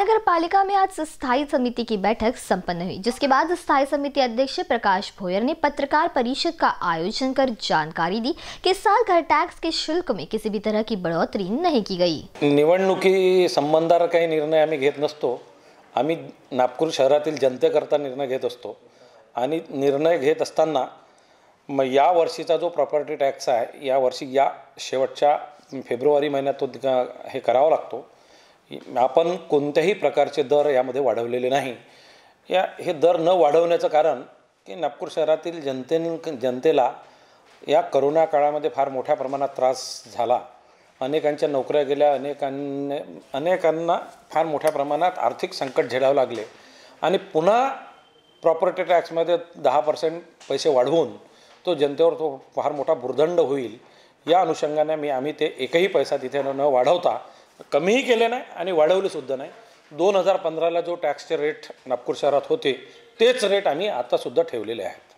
महानगर पालिका में आज स्थायी समिति की बैठक संपन्न हुई जिसके बाद स्थायी समिति अध्यक्ष प्रकाश भोयर ने पत्रकार परिषद का आयोजन कर जानकारी दी कि इस साल घर टैक्स के शुल्क में किसी भी तरह की बढ़ोतरी नहीं की गई निवडणुकी का काही निर्णय आम्ही घेत नसतो आम्ही नागपूर शहरातील जनतेकरता निर्णय घेत असतो आणि निर्णय घेत असताना मग या वर्षीचा जो प्रॉपर्टी टॅक्स आहे या वर्षी या शेवटच्या फेब्रुवारी महिन्यात तो हे करावा लागतो आपण कोणत्याही प्रकारचे दर यामध्ये वाढवलेले नाही या हे दर न वाढवण्याचं कारण की नागपूर शहरातील जनतेन जनतेला या करोना काळामध्ये फार मोठ्या प्रमाणात त्रास झाला अनेकांच्या नोकऱ्या गेल्या अनेकांना अनेकांना फार मोठ्या प्रमाणात आर्थिक संकट झेडावं लागले आणि पुन्हा प्रॉपर्टी टॅक्समध्ये दहा पर्सेंट पैसे वाढवून तो जनतेवर तो फार मोठा भुर्दंड होईल या अनुषंगाने मी आम्ही ते एकही पैसा तिथे न वाढवता कमीही केले नाही आणि वाढवलेसुद्धा नाही दोन हजार पंधराला जो टॅक्सचे रेट नागपूर शहरात होते तेच रेट आम्ही आतासुद्धा ठेवलेले आहे